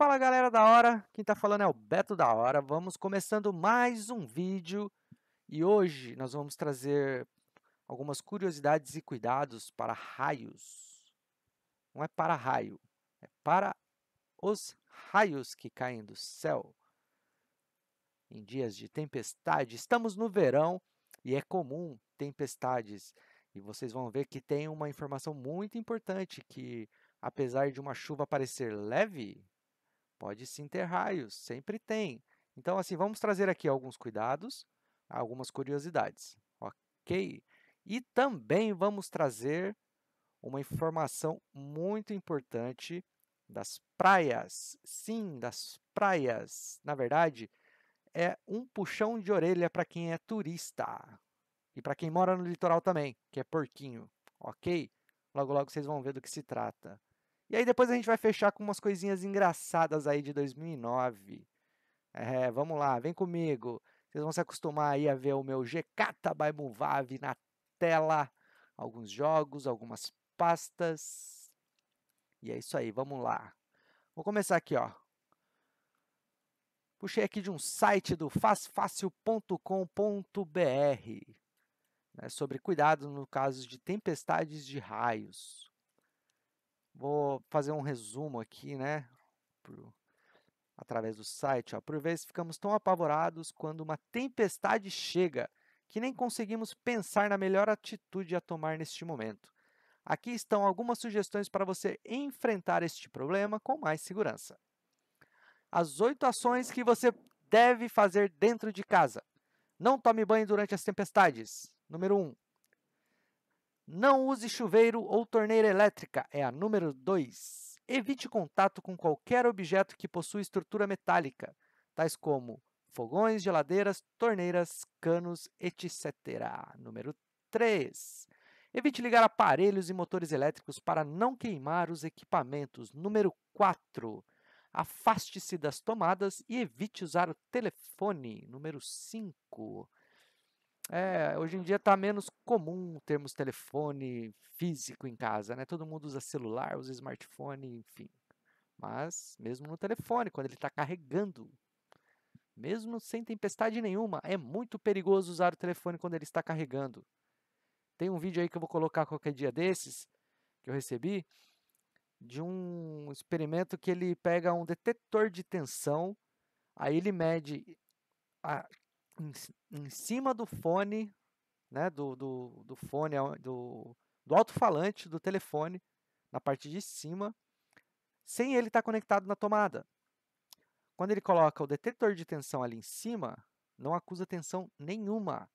Fala galera da hora, quem tá falando é o Beto da hora. Vamos começando mais um vídeo e hoje nós vamos trazer algumas curiosidades e cuidados para raios. Não é para raio, é para os raios que caem do céu. Em dias de tempestade, estamos no verão e é comum tempestades. E vocês vão ver que tem uma informação muito importante que apesar de uma chuva parecer leve, Pode sim ter raios, sempre tem. Então, assim, vamos trazer aqui alguns cuidados, algumas curiosidades, ok? E também vamos trazer uma informação muito importante das praias. Sim, das praias. Na verdade, é um puxão de orelha para quem é turista e para quem mora no litoral também, que é porquinho, ok? Logo, logo vocês vão ver do que se trata. E aí depois a gente vai fechar com umas coisinhas engraçadas aí de 2009. É, vamos lá, vem comigo. Vocês vão se acostumar aí a ver o meu Gekata by Muvave na tela. Alguns jogos, algumas pastas. E é isso aí, vamos lá. Vou começar aqui, ó. Puxei aqui de um site do fazfacil.com.br né, sobre cuidado no caso de tempestades de raios fazer um resumo aqui, né, através do site. Ó. Por vezes ficamos tão apavorados quando uma tempestade chega que nem conseguimos pensar na melhor atitude a tomar neste momento. Aqui estão algumas sugestões para você enfrentar este problema com mais segurança. As oito ações que você deve fazer dentro de casa. Não tome banho durante as tempestades. Número 1. Um, não use chuveiro ou torneira elétrica, é a número 2. Evite contato com qualquer objeto que possua estrutura metálica, tais como fogões, geladeiras, torneiras, canos, etc. Número 3. Evite ligar aparelhos e motores elétricos para não queimar os equipamentos. Número 4. Afaste-se das tomadas e evite usar o telefone. Número 5. É, hoje em dia está menos comum termos telefone físico em casa, né? Todo mundo usa celular, usa smartphone, enfim. Mas mesmo no telefone, quando ele está carregando, mesmo sem tempestade nenhuma, é muito perigoso usar o telefone quando ele está carregando. Tem um vídeo aí que eu vou colocar qualquer dia desses que eu recebi de um experimento que ele pega um detetor de tensão, aí ele mede a em, em cima do fone, né, do, do, do fone, do, do alto-falante do telefone, na parte de cima, sem ele estar tá conectado na tomada. Quando ele coloca o detector de tensão ali em cima, não acusa tensão nenhuma.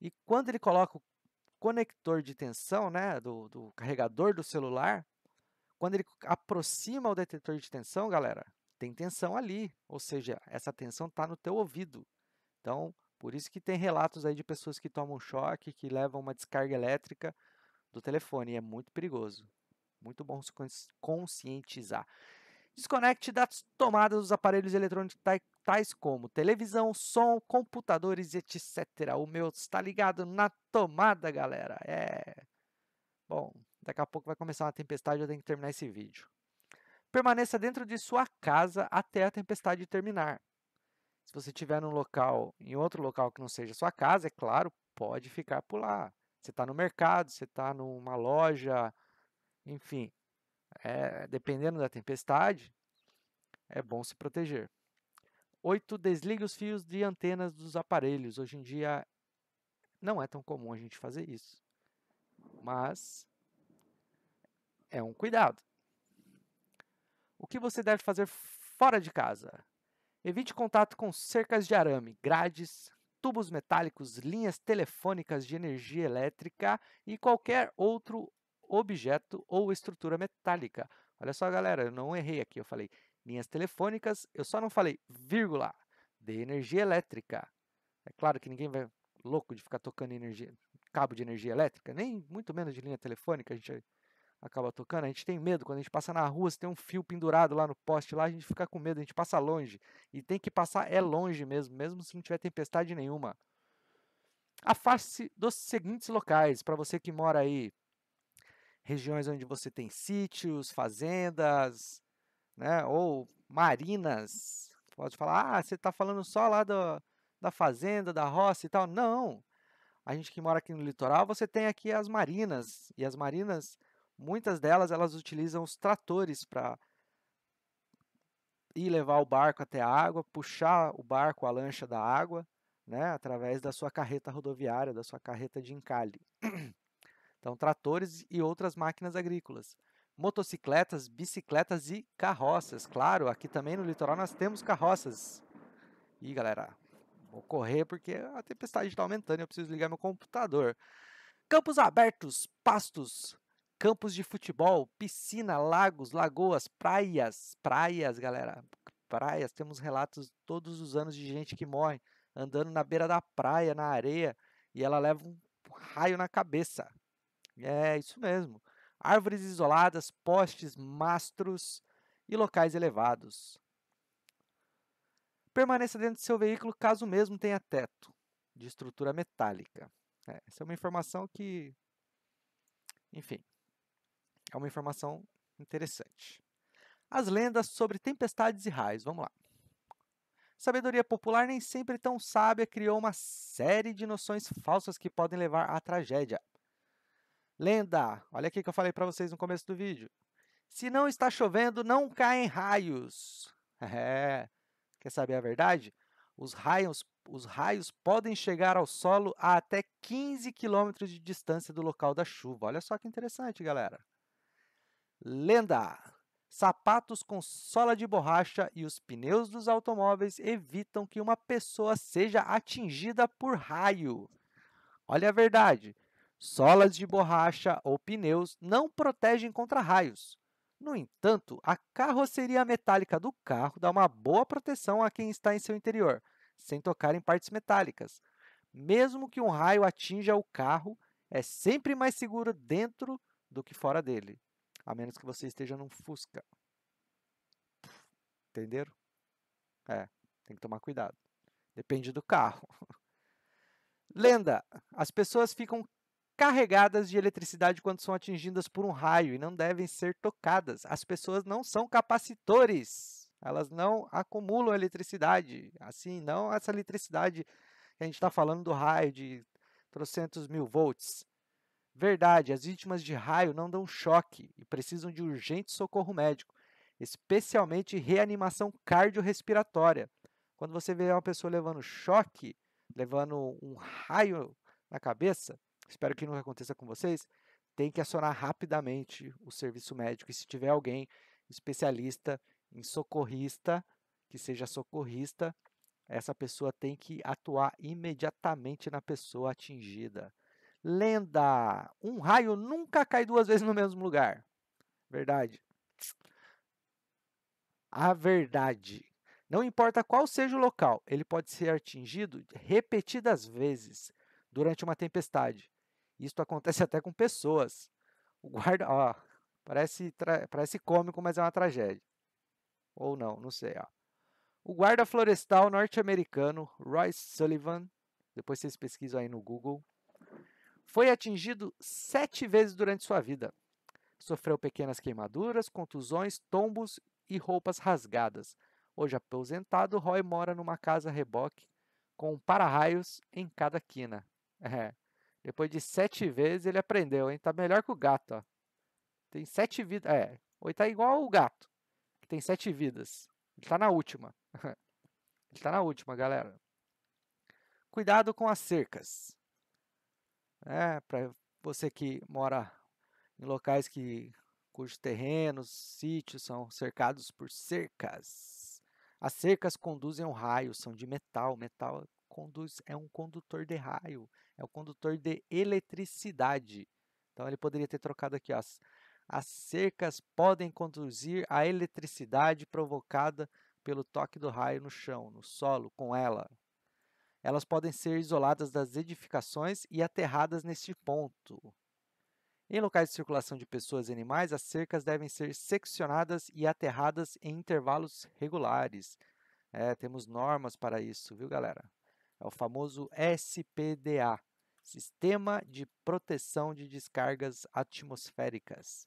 E quando ele coloca o conector de tensão, né, do, do carregador do celular, quando ele aproxima o detector de tensão, galera, tem tensão ali, ou seja, essa tensão está no teu ouvido. Então, por isso que tem relatos aí de pessoas que tomam choque, que levam uma descarga elétrica do telefone. E é muito perigoso. Muito bom se conscientizar. Desconecte das tomadas dos aparelhos eletrônicos tais como televisão, som, computadores, etc. O meu está ligado na tomada, galera. É. Bom, daqui a pouco vai começar uma tempestade, eu tenho que terminar esse vídeo. Permaneça dentro de sua casa até a tempestade terminar. Se você estiver num local, em outro local que não seja sua casa, é claro, pode ficar por lá. Você está no mercado, você está numa loja, enfim, é, dependendo da tempestade, é bom se proteger. 8. Desligue os fios de antenas dos aparelhos. Hoje em dia não é tão comum a gente fazer isso, mas é um cuidado. O que você deve fazer fora de casa? Evite contato com cercas de arame, grades, tubos metálicos, linhas telefônicas de energia elétrica e qualquer outro objeto ou estrutura metálica. Olha só, galera, eu não errei aqui, eu falei linhas telefônicas, eu só não falei vírgula de energia elétrica. É claro que ninguém vai louco de ficar tocando energia, cabo de energia elétrica, nem muito menos de linha telefônica, a gente acaba tocando. A gente tem medo quando a gente passa na rua, se tem um fio pendurado lá no poste, lá a gente fica com medo, a gente passa longe. E tem que passar é longe mesmo, mesmo se não tiver tempestade nenhuma. Afaste-se dos seguintes locais, para você que mora aí, regiões onde você tem sítios, fazendas, né, ou marinas. Pode falar, ah, você está falando só lá do, da fazenda, da roça e tal. Não! A gente que mora aqui no litoral, você tem aqui as marinas. E as marinas Muitas delas elas utilizam os tratores para ir levar o barco até a água, puxar o barco, a lancha da água, né, através da sua carreta rodoviária, da sua carreta de encalhe. Então, tratores e outras máquinas agrícolas. Motocicletas, bicicletas e carroças. Claro, aqui também no litoral nós temos carroças. E galera, vou correr porque a tempestade está aumentando e eu preciso ligar meu computador. Campos abertos, pastos, campos de futebol, piscina, lagos, lagoas, praias, praias, galera, praias. Temos relatos todos os anos de gente que morre andando na beira da praia, na areia, e ela leva um raio na cabeça. É isso mesmo. Árvores isoladas, postes, mastros e locais elevados. Permaneça dentro do seu veículo caso mesmo tenha teto de estrutura metálica. É, essa é uma informação que, enfim, é uma informação interessante. As lendas sobre tempestades e raios. Vamos lá. Sabedoria popular nem sempre tão sábia criou uma série de noções falsas que podem levar à tragédia. Lenda. Olha aqui que eu falei para vocês no começo do vídeo. Se não está chovendo, não caem raios. É. Quer saber a verdade? Os raios, os raios podem chegar ao solo a até 15 quilômetros de distância do local da chuva. Olha só que interessante, galera. Lenda! Sapatos com sola de borracha e os pneus dos automóveis evitam que uma pessoa seja atingida por raio. Olha a verdade: solas de borracha ou pneus não protegem contra raios. No entanto, a carroceria metálica do carro dá uma boa proteção a quem está em seu interior, sem tocar em partes metálicas. Mesmo que um raio atinja o carro, é sempre mais seguro dentro do que fora dele a menos que você esteja num Fusca. Entenderam? É, tem que tomar cuidado. Depende do carro. Lenda: as pessoas ficam carregadas de eletricidade quando são atingidas por um raio e não devem ser tocadas. As pessoas não são capacitores. Elas não acumulam eletricidade. Assim, não essa eletricidade que a gente está falando do raio de trocentos mil volts. Verdade, as vítimas de raio não dão choque e precisam de urgente socorro médico, especialmente reanimação cardiorrespiratória. Quando você vê uma pessoa levando choque, levando um raio na cabeça, espero que nunca aconteça com vocês, tem que acionar rapidamente o serviço médico. E se tiver alguém especialista em socorrista, que seja socorrista, essa pessoa tem que atuar imediatamente na pessoa atingida. Lenda: um raio nunca cai duas vezes no mesmo lugar. Verdade. A verdade. Não importa qual seja o local, ele pode ser atingido repetidas vezes durante uma tempestade. Isso acontece até com pessoas. O guarda, ó, parece, parece cômico, mas é uma tragédia. Ou não, não sei. Ó. O guarda florestal norte-americano Roy Sullivan, depois vocês pesquisam aí no Google, foi atingido sete vezes durante sua vida. Sofreu pequenas queimaduras, contusões, tombos e roupas rasgadas. Hoje aposentado, Roy mora numa casa reboque com um para-raios em cada quina. É. Depois de sete vezes ele aprendeu, hein? Tá melhor que o gato, ó. Tem sete vidas. É, ou tá igual o gato, que tem sete vidas. Ele tá na última. ele tá na última, galera. Cuidado com as cercas né? Para você que mora em locais que cujos terrenos, sítios são cercados por cercas. As cercas conduzem um raio, são de metal. Metal conduz é um condutor de raio, é um condutor de eletricidade. Então ele poderia ter trocado aqui ó, as as cercas podem conduzir a eletricidade provocada pelo toque do raio no chão, no solo, com ela elas podem ser isoladas das edificações e aterradas neste ponto. Em locais de circulação de pessoas e animais, as cercas devem ser seccionadas e aterradas em intervalos regulares. É, temos normas para isso, viu, galera? É o famoso SPDA, Sistema de Proteção de Descargas Atmosféricas.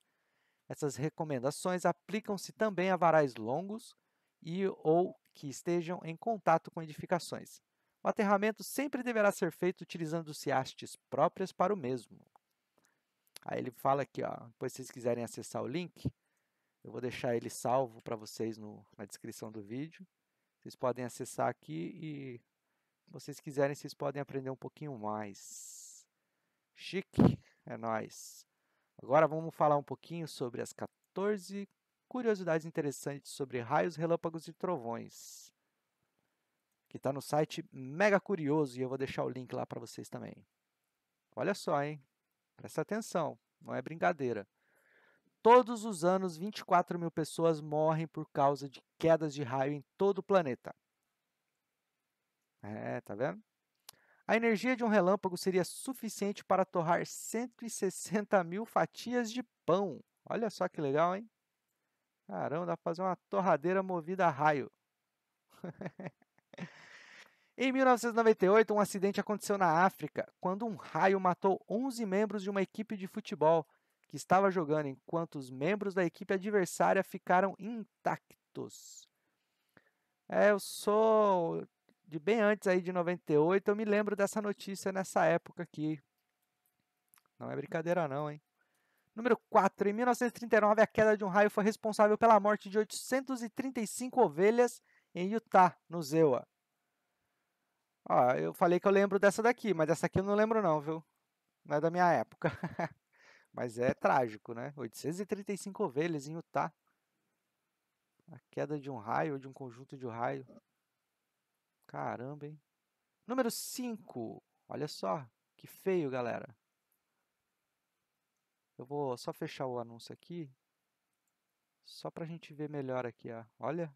Essas recomendações aplicam-se também a varais longos e ou que estejam em contato com edificações, o aterramento sempre deverá ser feito utilizando-se hastes próprias para o mesmo. Aí ele fala aqui, ó, depois se vocês quiserem acessar o link, eu vou deixar ele salvo para vocês no, na descrição do vídeo. Vocês podem acessar aqui e, se vocês quiserem, vocês podem aprender um pouquinho mais. Chique, é nóis! Agora vamos falar um pouquinho sobre as 14 curiosidades interessantes sobre raios, relâmpagos e trovões que está no site Mega Curioso e eu vou deixar o link lá para vocês também. Olha só, hein? Presta atenção, não é brincadeira. Todos os anos, 24 mil pessoas morrem por causa de quedas de raio em todo o planeta. É, tá vendo? A energia de um relâmpago seria suficiente para torrar 160 mil fatias de pão. Olha só que legal, hein? Caramba, dá para fazer uma torradeira movida a raio. Em 1998, um acidente aconteceu na África, quando um raio matou 11 membros de uma equipe de futebol que estava jogando, enquanto os membros da equipe adversária ficaram intactos. É, eu sou de bem antes aí de 98, eu me lembro dessa notícia nessa época aqui. Não é brincadeira não, hein? Número 4. Em 1939, a queda de um raio foi responsável pela morte de 835 ovelhas em Utah, no Zewa. Ó, eu falei que eu lembro dessa daqui, mas essa aqui eu não lembro não, viu? Não é da minha época. mas é trágico, né? 835 ovelhas em Utah. Tá? A queda de um raio ou de um conjunto de um raio. Caramba, hein? Número 5. Olha só, que feio, galera. Eu vou só fechar o anúncio aqui. Só pra gente ver melhor aqui, ó. Olha.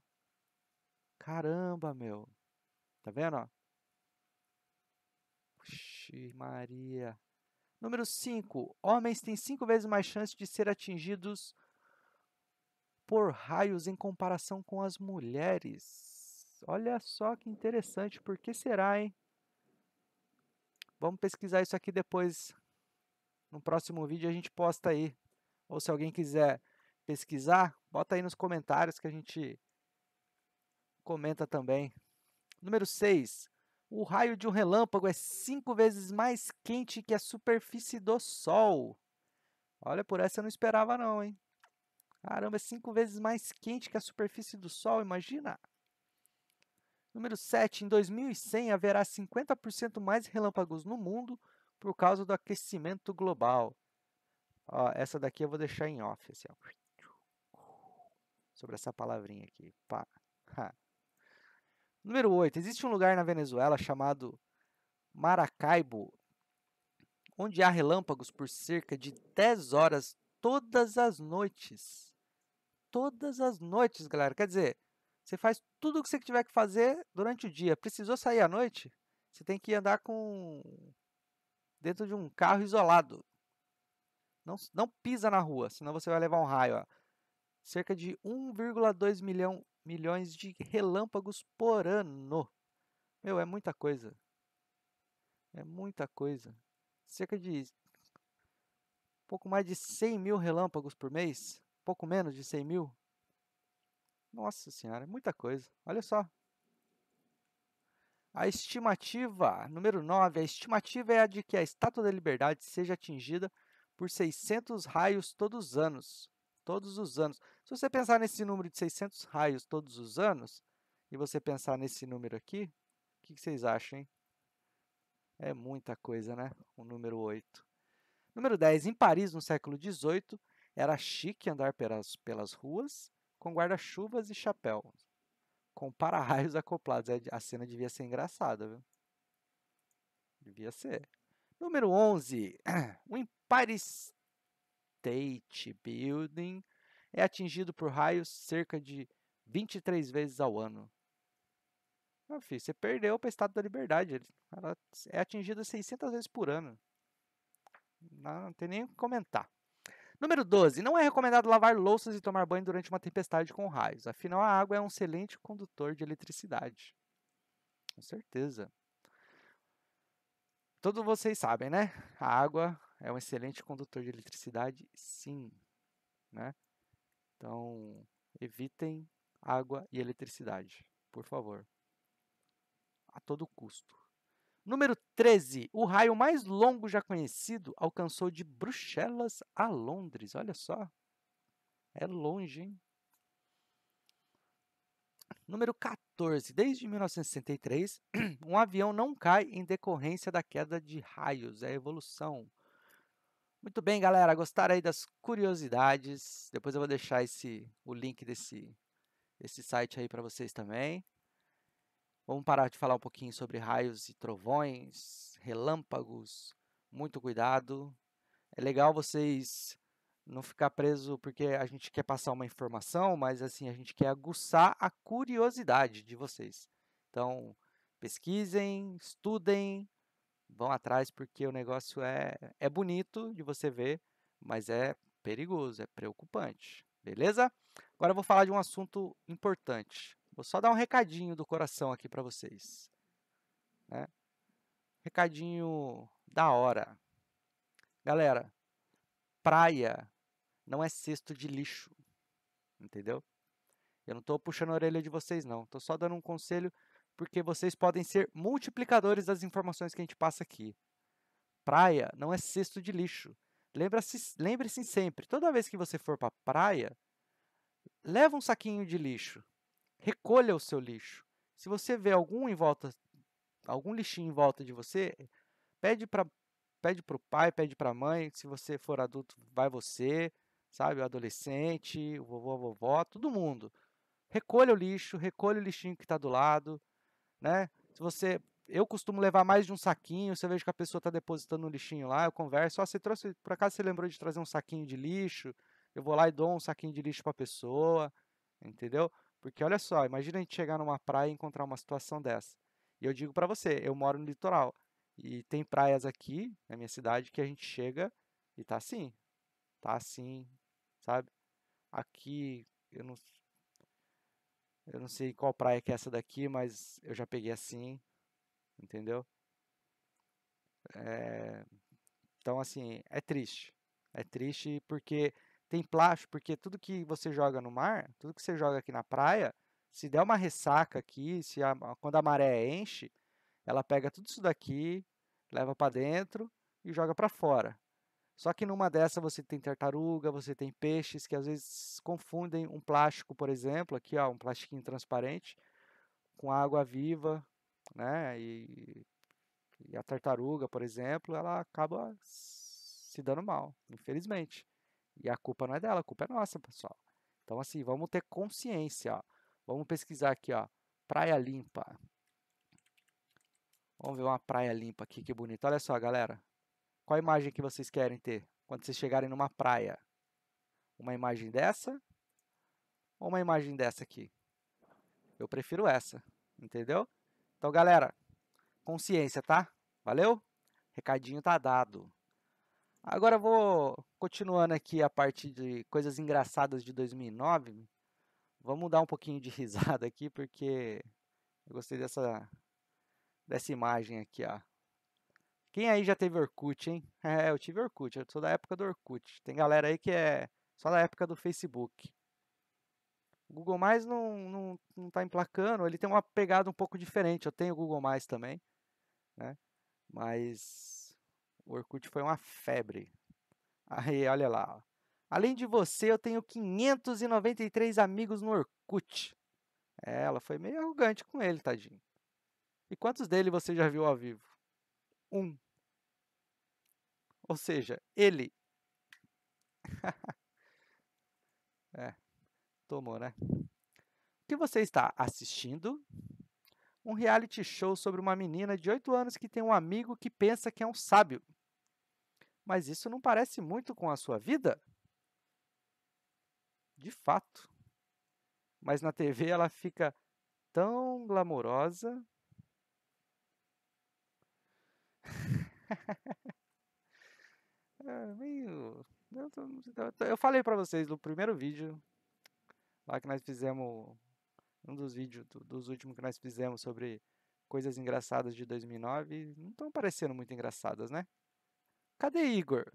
Caramba, meu. Tá vendo, ó? Oxi, Maria. Número 5. Homens têm cinco vezes mais chance de ser atingidos por raios em comparação com as mulheres. Olha só que interessante. Por que será, hein? Vamos pesquisar isso aqui depois. No próximo vídeo a gente posta aí. Ou se alguém quiser pesquisar, bota aí nos comentários que a gente comenta também. Número 6 o raio de um relâmpago é cinco vezes mais quente que a superfície do Sol. Olha, por essa eu não esperava não, hein? Caramba, é cinco vezes mais quente que a superfície do Sol, imagina! Número 7. Em 2100, haverá 50% mais relâmpagos no mundo por causa do aquecimento global. Ó, essa daqui eu vou deixar em off. Assim, ó. Sobre essa palavrinha aqui. Pá. Ha. Número 8. Existe um lugar na Venezuela chamado Maracaibo, onde há relâmpagos por cerca de 10 horas todas as noites. Todas as noites, galera. Quer dizer, você faz tudo o que você tiver que fazer durante o dia. Precisou sair à noite? Você tem que andar com dentro de um carro isolado. Não, não pisa na rua, senão você vai levar um raio. Ó. Cerca de 1,2 milhão milhões de relâmpagos por ano. Meu, é muita coisa. É muita coisa. Cerca de pouco mais de 100 mil relâmpagos por mês. Pouco menos de 100 mil. Nossa senhora, é muita coisa. Olha só. A estimativa, número 9, a estimativa é a de que a Estátua da Liberdade seja atingida por 600 raios todos os anos todos os anos. Se você pensar nesse número de 600 raios todos os anos, e você pensar nesse número aqui, o que, vocês acham? Hein? É muita coisa, né? O número 8. Número 10. Em Paris, no século XVIII, era chique andar pelas, pelas ruas com guarda-chuvas e chapéu, com para-raios acoplados. É, a cena devia ser engraçada, viu? Devia ser. Número 11. O Empire State Building, é atingido por raios cerca de 23 vezes ao ano. Meu filho, você perdeu para o Estado da Liberdade. Ela é atingida 600 vezes por ano. Não, não tem nem o que comentar. Número 12. Não é recomendado lavar louças e tomar banho durante uma tempestade com raios. Afinal, a água é um excelente condutor de eletricidade. Com certeza. Todos vocês sabem, né? A água é um excelente condutor de eletricidade, sim. Né? Então, evitem água e eletricidade, por favor. A todo custo. Número 13. O raio mais longo já conhecido alcançou de Bruxelas a Londres. Olha só. É longe, hein? Número 14. Desde 1963, um avião não cai em decorrência da queda de raios. É a evolução. Muito bem, galera. Gostaram aí das curiosidades? Depois eu vou deixar esse, o link desse, desse site aí para vocês também. Vamos parar de falar um pouquinho sobre raios e trovões, relâmpagos. Muito cuidado. É legal vocês não ficar preso porque a gente quer passar uma informação, mas assim a gente quer aguçar a curiosidade de vocês. Então, pesquisem, estudem, vão atrás porque o negócio é, é bonito de você ver, mas é perigoso, é preocupante. Beleza? Agora eu vou falar de um assunto importante. Vou só dar um recadinho do coração aqui para vocês. Né? Recadinho da hora. Galera, praia não é cesto de lixo. Entendeu? Eu não estou puxando a orelha de vocês, não. Estou só dando um conselho porque vocês podem ser multiplicadores das informações que a gente passa aqui. Praia não é cesto de lixo. Lembre-se lembre -se sempre, toda vez que você for para a praia, leva um saquinho de lixo. Recolha o seu lixo. Se você vê algum em volta, algum lixinho em volta de você, pede para pede para o pai, pede para a mãe. Se você for adulto, vai você, sabe? O adolescente, o vovô, a vovó, todo mundo. Recolha o lixo, recolha o lixinho que está do lado né? Se você eu costumo levar mais de um saquinho. você vê que a pessoa está depositando um lixinho lá, eu converso. Ah, você trouxe, por acaso você lembrou de trazer um saquinho de lixo? Eu vou lá e dou um saquinho de lixo para a pessoa, entendeu? Porque olha só, imagina a gente chegar numa praia e encontrar uma situação dessa. E eu digo para você, eu moro no litoral e tem praias aqui na minha cidade que a gente chega e tá assim, tá assim, sabe? Aqui eu não eu não sei qual praia que é essa daqui, mas eu já peguei assim, entendeu? É... Então, assim, é triste. É triste porque tem plástico, porque tudo que você joga no mar, tudo que você joga aqui na praia, se der uma ressaca aqui, se a, quando a maré enche, ela pega tudo isso daqui, leva para dentro e joga para fora. Só que numa dessa você tem tartaruga, você tem peixes que às vezes confundem um plástico, por exemplo, aqui ó, um plastiquinho transparente, com água viva, né? E, e a tartaruga, por exemplo, ela acaba se dando mal, infelizmente. E a culpa não é dela, a culpa é nossa, pessoal. Então assim, vamos ter consciência, ó. Vamos pesquisar aqui, ó, praia limpa. Vamos ver uma praia limpa aqui, que bonito. Olha só, galera. Qual a imagem que vocês querem ter quando vocês chegarem numa praia? Uma imagem dessa ou uma imagem dessa aqui? Eu prefiro essa, entendeu? Então, galera, consciência, tá? Valeu? Recadinho tá dado. Agora eu vou continuando aqui a parte de coisas engraçadas de 2009. Vamos dar um pouquinho de risada aqui, porque eu gostei dessa, dessa imagem aqui, ó. Quem aí já teve Orkut, hein? É, eu tive Orkut, eu sou da época do Orkut. Tem galera aí que é só da época do Facebook. O Google Mais não, não, não tá emplacando, ele tem uma pegada um pouco diferente. Eu tenho o Google Mais também, né? Mas o Orkut foi uma febre. Aí, olha lá. Além de você, eu tenho 593 amigos no Orkut. É, ela foi meio arrogante com ele, tadinho. E quantos dele você já viu ao vivo? Um. Ou seja, ele. é, tomou, né? O que você está assistindo? Um reality show sobre uma menina de 8 anos que tem um amigo que pensa que é um sábio. Mas isso não parece muito com a sua vida? De fato. Mas na TV ela fica tão glamourosa. É meio. Eu falei pra vocês no primeiro vídeo, lá que nós fizemos. Um dos vídeos, dos últimos que nós fizemos sobre coisas engraçadas de 2009, não estão parecendo muito engraçadas, né? Cadê Igor?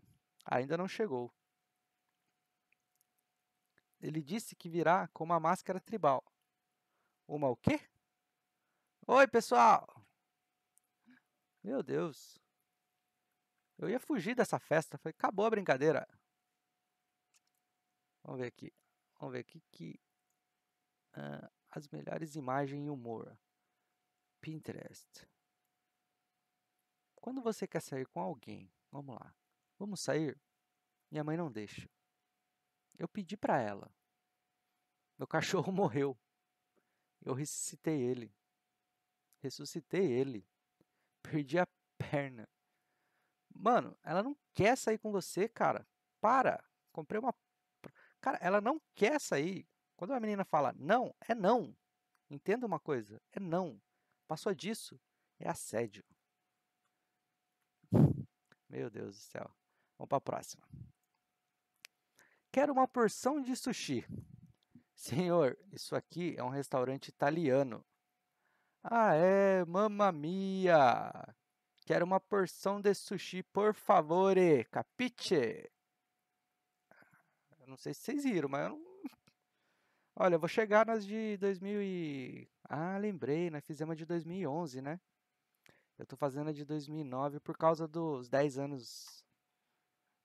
Ainda não chegou. Ele disse que virá com uma máscara tribal. Uma o quê? Oi, pessoal! Meu Deus! Eu ia fugir dessa festa. Falei, acabou a brincadeira. Vamos ver aqui. Vamos ver aqui que... Uh, as melhores imagens e humor. Pinterest. Quando você quer sair com alguém, vamos lá. Vamos sair? Minha mãe não deixa. Eu pedi para ela. Meu cachorro morreu. Eu ressuscitei ele. Ressuscitei ele. Perdi a perna. Mano, ela não quer sair com você, cara. Para. Comprei uma. Cara, ela não quer sair. Quando uma menina fala não, é não. Entenda uma coisa: é não. Passou disso, é assédio. Meu Deus do céu. Vamos para a próxima. Quero uma porção de sushi. Senhor, isso aqui é um restaurante italiano. Ah, é, mamma mia! Quero uma porção de sushi, por favor, Capite? Eu não sei se vocês viram, mas eu não... Olha, eu vou chegar nas de 2000 e... Ah, lembrei, nós fizemos a de 2011, né? Eu tô fazendo a de 2009 por causa dos 10 anos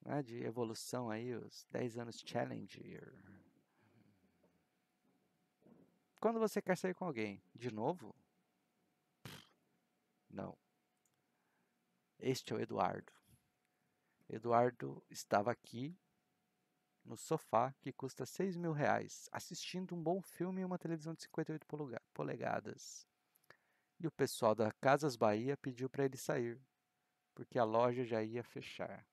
né, de evolução aí, os 10 anos Challenger. Quando você quer sair com alguém? De novo? Não. Este é o Eduardo. Eduardo estava aqui no sofá que custa 6 mil reais, assistindo um bom filme e uma televisão de 58 polegadas. E o pessoal da Casas Bahia pediu para ele sair, porque a loja já ia fechar.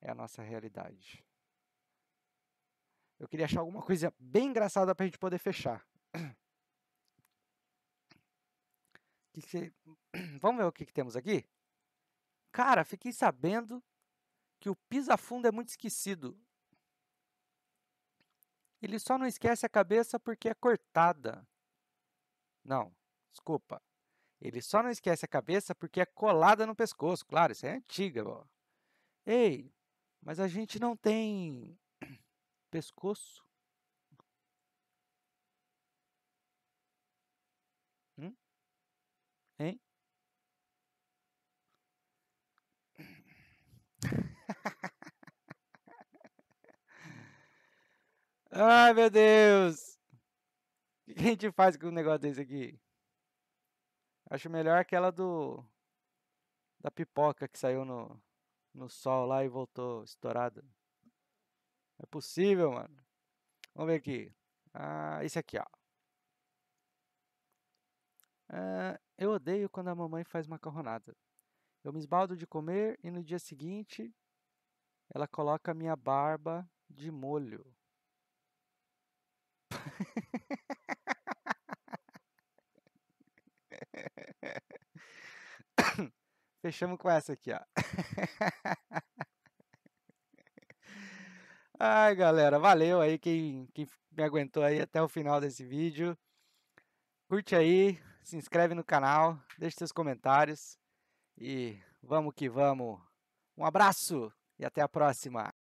É a nossa realidade. Eu queria achar alguma coisa bem engraçada para a gente poder fechar. Que que Vamos ver o que, que temos aqui? Cara, fiquei sabendo que o pisa fundo é muito esquecido. Ele só não esquece a cabeça porque é cortada. Não, desculpa. Ele só não esquece a cabeça porque é colada no pescoço. Claro, isso é antiga. Ei, mas a gente não tem pescoço. Ai, meu Deus! O que a gente faz com um negócio desse aqui? Acho melhor aquela do... Da pipoca que saiu no, no sol lá e voltou estourada. É possível, mano. Vamos ver aqui. Ah, esse aqui, ó. Ah, eu odeio quando a mamãe faz macarronada. Eu me esbaldo de comer e no dia seguinte ela coloca minha barba de molho. Fechamos com essa aqui, ó. Ai, galera, valeu aí quem, quem me aguentou aí até o final desse vídeo. Curte aí, se inscreve no canal, deixe seus comentários e vamos que vamos. Um abraço! e até a próxima!